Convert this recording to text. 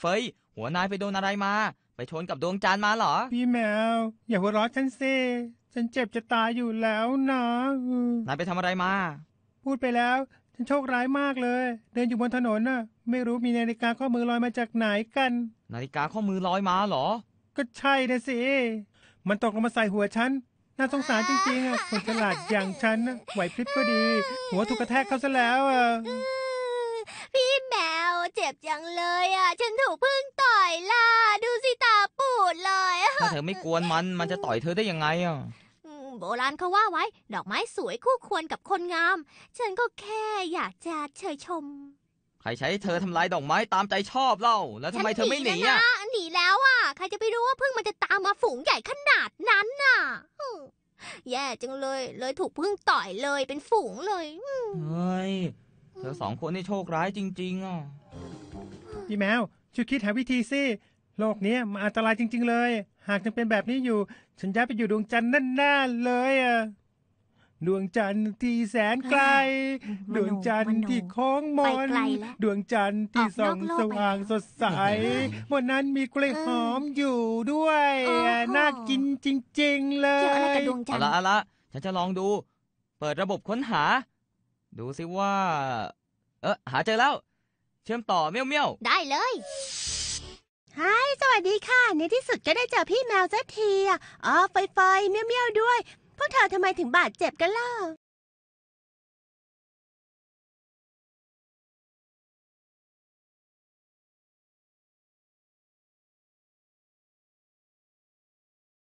เฟยๆหัวนายไปโดนอะไรมา ไปชนกับดวงจันทร์มาเหรอ พี่แมวอย่าหัวร้อนฉันสิฉันเจ็บจะตายอยู่แล้วนะ นายไปทำอะไรมา พูดไปแล้วฉันโชคร้ายมากเลย เดินอยู่บนถนนน่ะไม่รู้มีนาฬิกาข้อมือลอยมาจากไหนกัน นาฬิกาข้อมือลอยมาเหรอ ก็ใช่นะสิ มันตกลงมาใส่หัวฉัน น่าสงสารจริงๆอ่ะคนฉลาดอย่างฉันน่ะไหวพริบก็ดี หัวถูกกระแทกเข้าซะแล้วอ่ะพี่แมว เจ็บจังเลยูเพิ่งต่อยล่ะดูสิตาปูดเลยถ้าเธอไม่กวนมันมันจะต่อยเธอได้ยังไงอ่ะโบราณเขาว่าไว้ ดอกไม้สวยคู่ควรกับคนงามฉันก็แค่อยากจะเชยชมใครใช้เธอทำลายดอกไม้ตามใจชอบเล่า แล้วทำไมเธอไม่หนีอ่ะหนีแล้วอ่ะใครจะไปรู้ว่าพึ่งมันจะตามมาฝูงใหญ่ขนาดนั้นน่ะแย่จังเลย เลยถูกพึ่งต่อยเลยเป็นฝูงเลยเฮ้ยเธอสองคนนี่โชคร้ายจริง ๆอ่ะพี่แมวช่วยคิดหาวิธีสิ โลกนี้มันอันตรายจริง ๆ เลย หากยังเป็นแบบนี้อยู่ ฉันย้ายไปอยู่ดวงจันทร์นั่นแน่เลยอะดวงจันทร์ที่แสนไกล ดวงจันทร์ที่โค้งมนดวงจันทร์ที่ส่องสว่างสดใสบนนั้นมีกล้วยหอมอยู่ด้วย น่ากินจริง ๆ เลยอะไรกัดวงจัเอาละเอาละฉันจะลองดู เปิดระบบค้นหา ดูซิว่า เออหาเจอแล้วชื่อมต่อเมียวเมียวได้เลยฮายสวัสดีค่ะ ในที่สุดก็ได้เจอพี่แมวสักทีอ่ะอ๋อไฟไฟเมียวเมียวด้วย พวกเธอทำไมถึงบาดเจ็บกันล่ะ